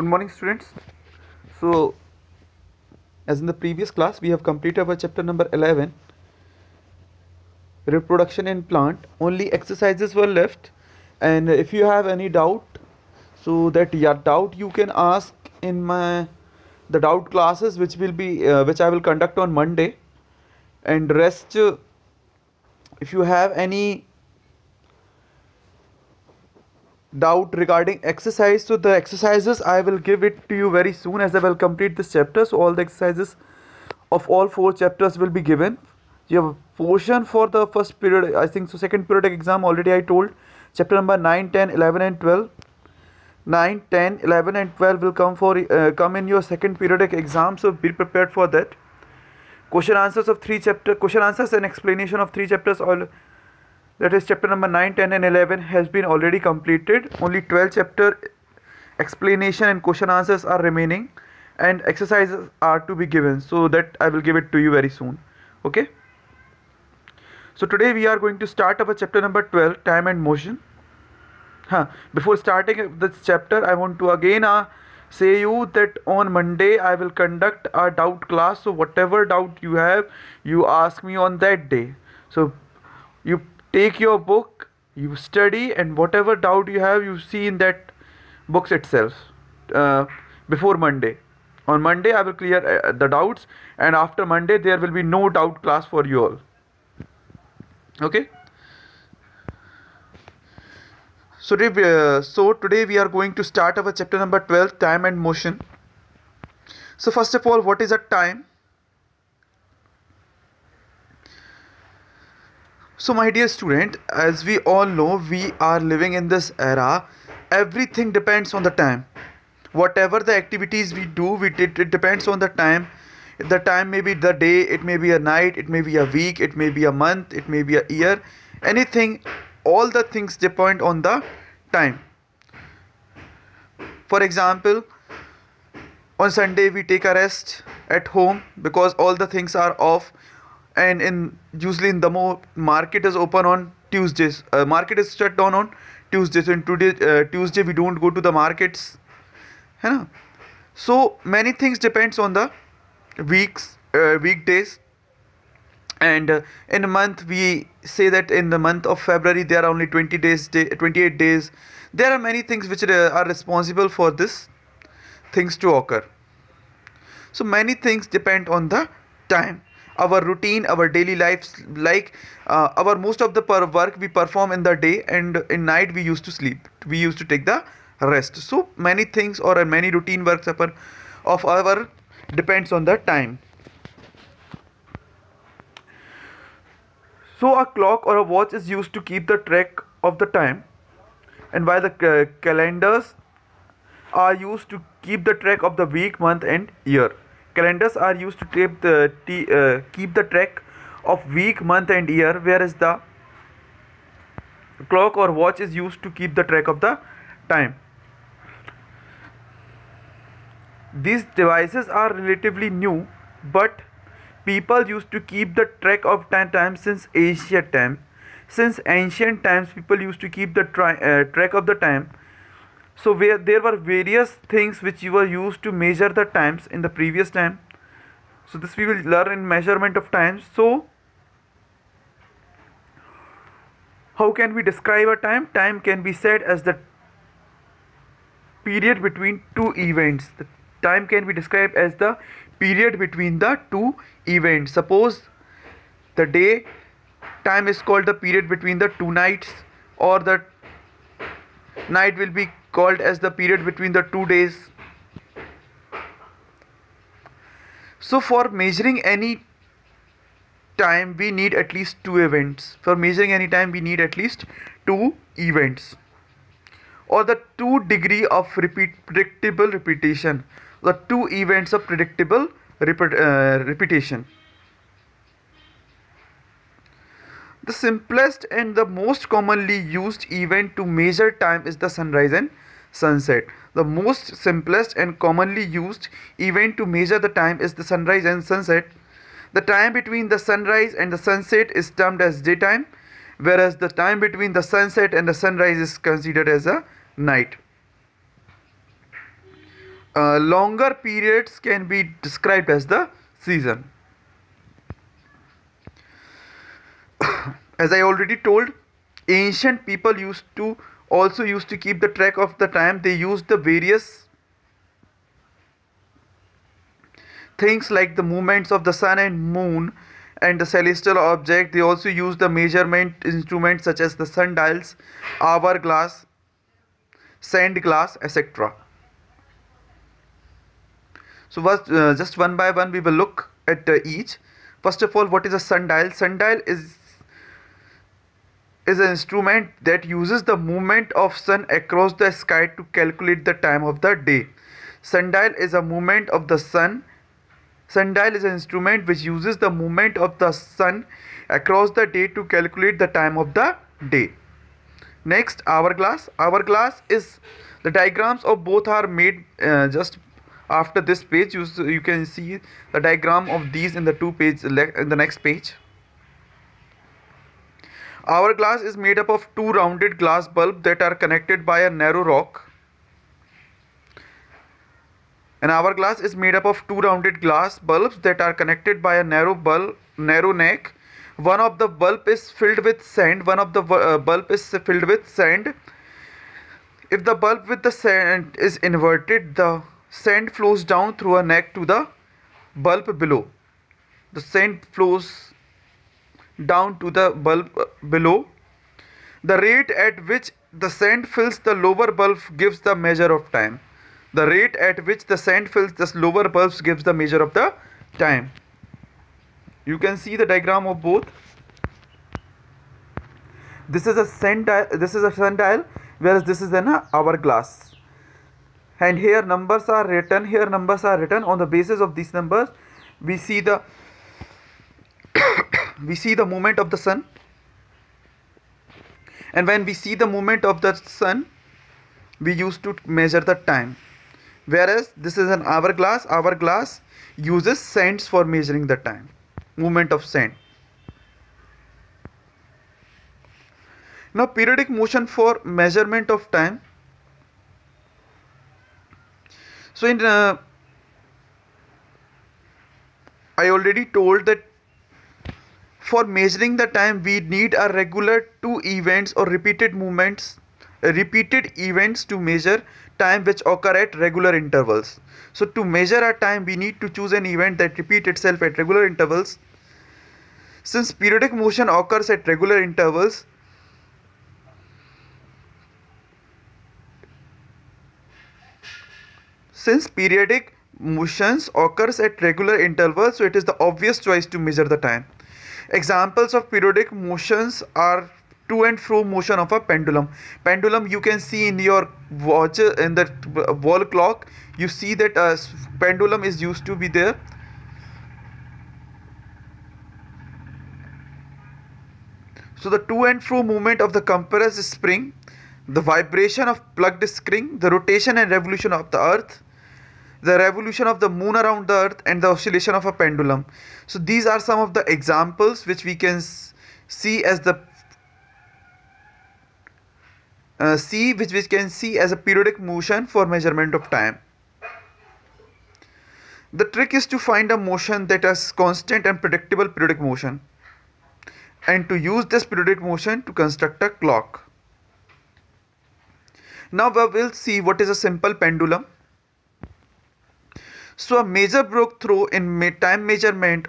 good morning students so as in the previous class we have completed our chapter number 11 reproduction in plant only exercises were left and if you have any doubt so that your doubt you can ask in my the doubt classes which will be uh, which I will conduct on Monday and rest uh, if you have any doubt regarding exercise so the exercises i will give it to you very soon as i will complete this chapter so all the exercises of all four chapters will be given your portion for the first period i think so second periodic exam already i told chapter number 9 10 11 and 12 9 10 11 and 12 will come for uh, come in your second periodic exam so be prepared for that question answers of three chapter question answers and explanation of three chapters all that is chapter number 9 10 and 11 has been already completed only 12 chapter explanation and question answers are remaining and exercises are to be given so that i will give it to you very soon okay so today we are going to start our chapter number 12 time and motion huh. before starting this chapter i want to again uh, say you that on monday i will conduct a doubt class so whatever doubt you have you ask me on that day so you take your book you study and whatever doubt you have you see in that books itself uh, before monday on monday i will clear uh, the doubts and after monday there will be no doubt class for you all okay so uh, so today we are going to start our chapter number 12 time and motion so first of all what is a time So, my dear student, as we all know, we are living in this era. Everything depends on the time. Whatever the activities we do, we it, it depends on the time. The time may be the day, it may be a night, it may be a week, it may be a month, it may be a year. Anything, all the things depend on the time. For example, on Sunday we take a rest at home because all the things are off and in usually in the market is open on Tuesdays. Uh, market is shut down on Tuesdays. So in today uh, Tuesday we don't go to the markets. है ना so many things depends on the weeks uh, weekdays and uh, in a month we say that in the month of february there are only 20 days day, 28 days there are many things which uh, are responsible for this things to occur so many things depend on the time our routine our daily lives like uh, our most of the work we perform in the day and in night we used to sleep we used to take the rest so many things or many routine works of our depends on the time so a clock or a watch is used to keep the track of the time and while the calendars are used to keep the track of the week month and year Calendars are used to keep the, uh, keep the track of week, month and year whereas the clock or watch is used to keep the track of the time. These devices are relatively new but people used to keep the track of time since ancient time. Since ancient times people used to keep the uh, track of the time so where there were various things which were used to measure the times in the previous time so this we will learn in measurement of times so how can we describe a time time can be said as the period between two events the time can be described as the period between the two events suppose the day time is called the period between the two nights or the night will be called as the period between the two days so for measuring any time we need at least two events for measuring any time we need at least two events or the two degree of repeat predictable repetition the two events of predictable repet, uh, repetition The simplest and the most commonly used event to measure time is the sunrise and sunset. The most simplest and commonly used event to measure the time is the sunrise and sunset. The time between the sunrise and the sunset is termed as daytime whereas the time between the sunset and the sunrise is considered as a night. Uh, longer periods can be described as the season. Uh, as i already told ancient people used to also used to keep the track of the time they used the various things like the movements of the sun and moon and the celestial object they also used the measurement instruments such as the sundials hourglass sand glass etc so first, uh, just one by one we will look at uh, each first of all what is a sundial sundial is is an instrument that uses the movement of sun across the sky to calculate the time of the day. Sundial is a movement of the sun. Sundial is an instrument which uses the movement of the sun across the day to calculate the time of the day. Next, hourglass. Hourglass is the diagrams of both are made uh, just after this page. You, you can see the diagram of these in the two page in the next page. Hourglass is made up of two rounded glass bulbs that are connected by a narrow rock. An hourglass is made up of two rounded glass bulbs that are connected by a narrow bulb, narrow neck. One of the bulb is filled with sand. One of the uh, bulb is filled with sand. If the bulb with the sand is inverted, the sand flows down through a neck to the bulb below. The sand flows down to the bulb uh, below. The rate at which the sand fills the lower bulb gives the measure of time. The rate at which the sand fills the lower bulb gives the measure of the time. You can see the diagram of both. This is a sundial. This is a sundial, whereas this is an uh, hourglass. And here numbers are written. Here numbers are written. On the basis of these numbers, we see the we see the movement of the sun and when we see the movement of the sun we used to measure the time whereas this is an hourglass hourglass uses cents for measuring the time movement of sand now periodic motion for measurement of time so in uh, I already told that for measuring the time we need a regular two events or repeated movements repeated events to measure time which occur at regular intervals. So to measure a time we need to choose an event that repeats itself at regular intervals. Since periodic motion occurs at regular intervals, since periodic motions occurs at regular intervals so it is the obvious choice to measure the time Examples of periodic motions are to and fro motion of a pendulum. Pendulum you can see in your watch in the wall clock. You see that a uh, pendulum is used to be there. So the to and fro movement of the compressed spring, the vibration of plugged spring, the rotation and revolution of the earth, the revolution of the moon around the earth and the oscillation of a pendulum so these are some of the examples which we can see as the uh, see which we can see as a periodic motion for measurement of time the trick is to find a motion that has constant and predictable periodic motion and to use this periodic motion to construct a clock now we will see what is a simple pendulum so a major breakthrough in time measurement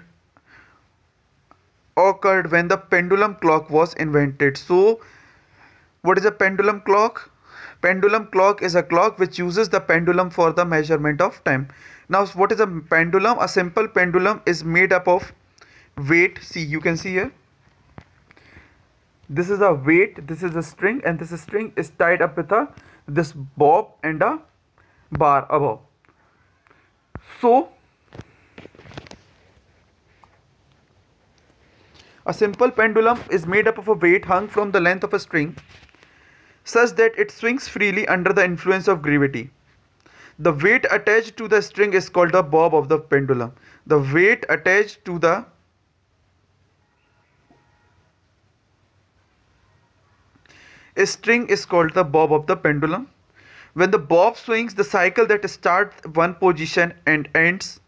occurred when the pendulum clock was invented. So what is a pendulum clock? Pendulum clock is a clock which uses the pendulum for the measurement of time. Now what is a pendulum? A simple pendulum is made up of weight. See you can see here. This is a weight, this is a string and this string is tied up with a this bob and a bar above. So, a simple pendulum is made up of a weight hung from the length of a string such that it swings freely under the influence of gravity. The weight attached to the string is called the bob of the pendulum. The weight attached to the string is called the bob of the pendulum. When the bob swings, the cycle that starts one position and ends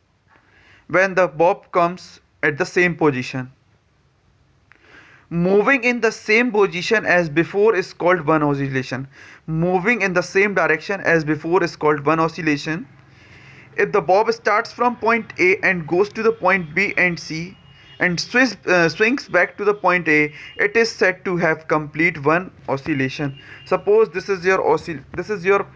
when the bob comes at the same position. Moving in the same position as before is called one oscillation. Moving in the same direction as before is called one oscillation. If the bob starts from point A and goes to the point B and C, and swings, uh, swings back to the point A, it is said to have complete one oscillation. Suppose this is your oscill this is your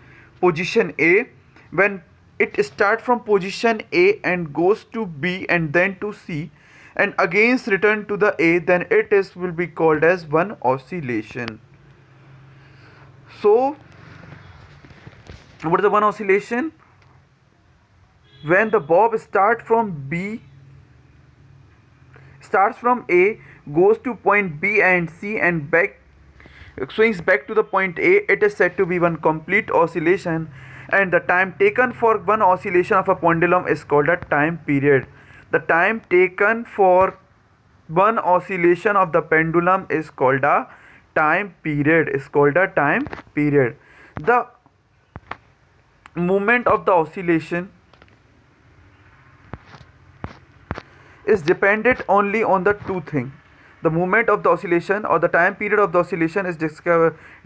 position A when it starts from position A and goes to B and then to C and again return to the A then it is will be called as one oscillation. So what is the one oscillation? When the bob start from B starts from A, goes to point B and C and back swings back to the point A, it is said to be one complete oscillation and the time taken for one oscillation of a pendulum is called a time period. The time taken for one oscillation of the pendulum is called a time period is called a time period. The movement of the oscillation is dependent only on the two thing the movement of the oscillation or the time period of the oscillation is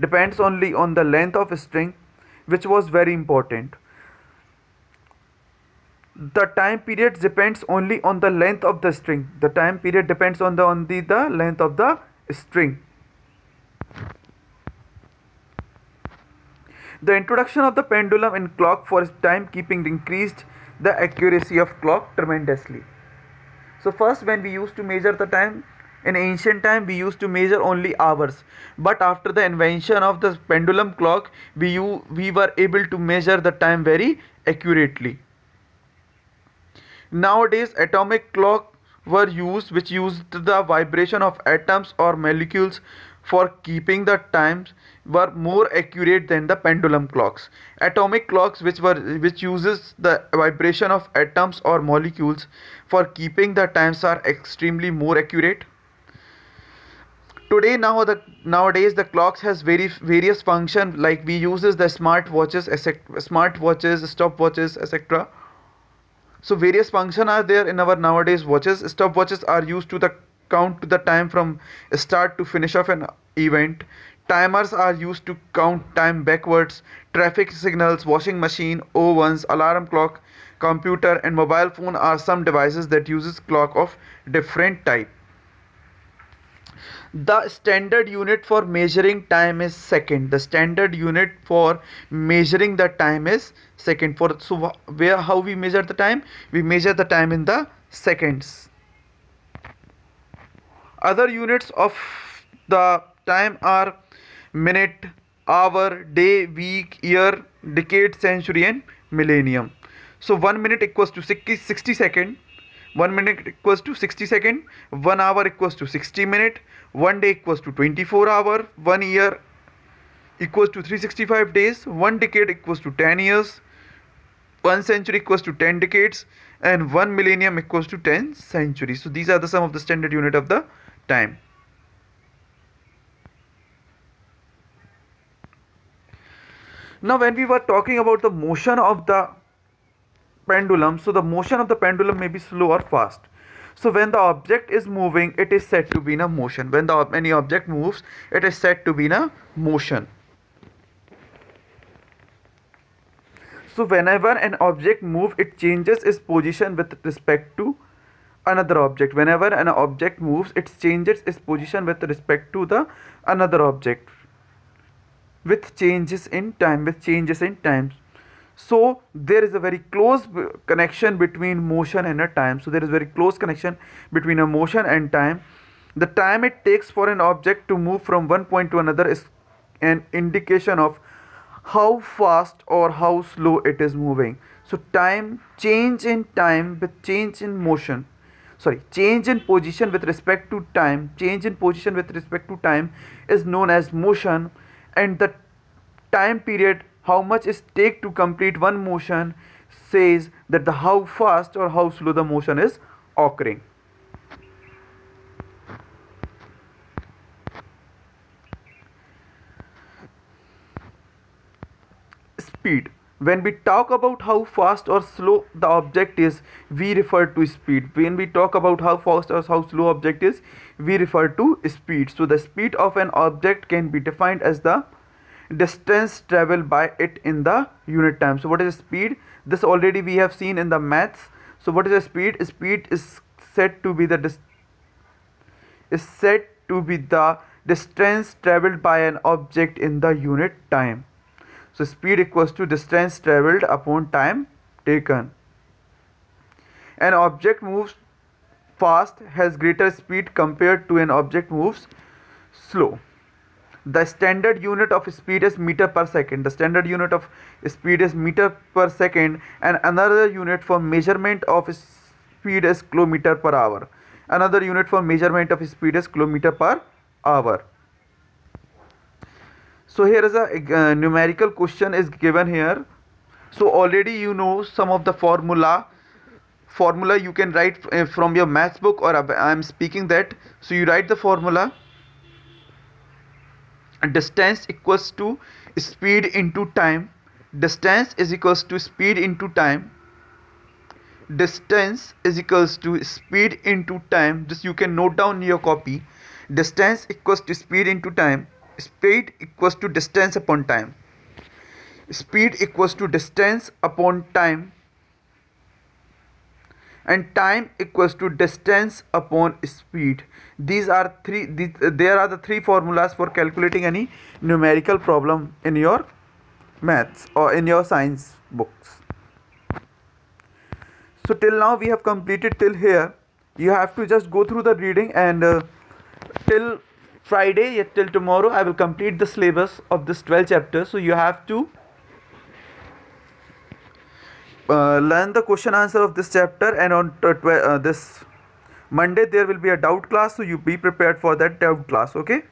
depends only on the length of string which was very important the time period depends only on the length of the string the time period depends on the on the, the length of the string the introduction of the pendulum in clock for timekeeping increased the accuracy of clock tremendously so first when we used to measure the time in ancient time we used to measure only hours but after the invention of the pendulum clock we you, we were able to measure the time very accurately nowadays atomic clock were used which used the vibration of atoms or molecules for keeping the times were more accurate than the pendulum clocks atomic clocks which were which uses the vibration of atoms or molecules for keeping the times are extremely more accurate today now the nowadays the clocks has very various function like we uses the smart watches smart watches stop watches etc so various function are there in our nowadays watches stop watches are used to the count to the time from start to finish of an event timers are used to count time backwards traffic signals washing machine ovens alarm clock computer and mobile phone are some devices that uses clock of different type the standard unit for measuring time is second the standard unit for measuring the time is second for so where how we measure the time we measure the time in the seconds other units of the time are minute hour day week year decade century and millennium so 1 minute equals to 60 second 1 minute equals to 60 second 1 hour equals to 60 minute 1 day equals to 24 hour 1 year equals to 365 days 1 decade equals to 10 years 1 century equals to 10 decades and 1 millennium equals to 10 centuries so these are the sum of the standard unit of the time now when we were talking about the motion of the pendulum so the motion of the pendulum may be slow or fast so when the object is moving it is said to be in a motion when the any object moves it is said to be in a motion so whenever an object moves it changes its position with respect to another object whenever an object moves it changes its position with respect to the another object with changes in time with changes in time so there is a very close connection between motion and a time so there is very close connection between a motion and time the time it takes for an object to move from one point to another is an indication of how fast or how slow it is moving so time change in time with change in motion sorry change in position with respect to time change in position with respect to time is known as motion and the time period how much is take to complete one motion says that the how fast or how slow the motion is occurring speed when we talk about how fast or slow the object is we refer to speed when we talk about how fast or how slow object is we refer to speed so the speed of an object can be defined as the distance traveled by it in the unit time so what is speed this already we have seen in the maths so what is the speed speed is said to be the is said to be the distance traveled by an object in the unit time so speed equals to distance traveled upon time taken. An object moves fast has greater speed compared to an object moves slow. The standard unit of speed is meter per second. The standard unit of speed is meter per second and another unit for measurement of speed is kilometer per hour. Another unit for measurement of speed is kilometer per hour so here is a uh, numerical question is given here so already you know some of the formula formula you can write uh, from your math book or I am speaking that so you write the formula distance equals to speed into time distance is equals to speed into time distance is equals to speed into time this you can note down in your copy distance equals to speed into time speed equals to distance upon time speed equals to distance upon time and time equals to distance upon speed these are three these, uh, there are the three formulas for calculating any numerical problem in your maths or in your science books so till now we have completed till here you have to just go through the reading and uh, till Friday yet till tomorrow I will complete the syllabus of this 12 chapter so you have to uh, learn the question answer of this chapter and on uh, this Monday there will be a doubt class so you be prepared for that doubt class okay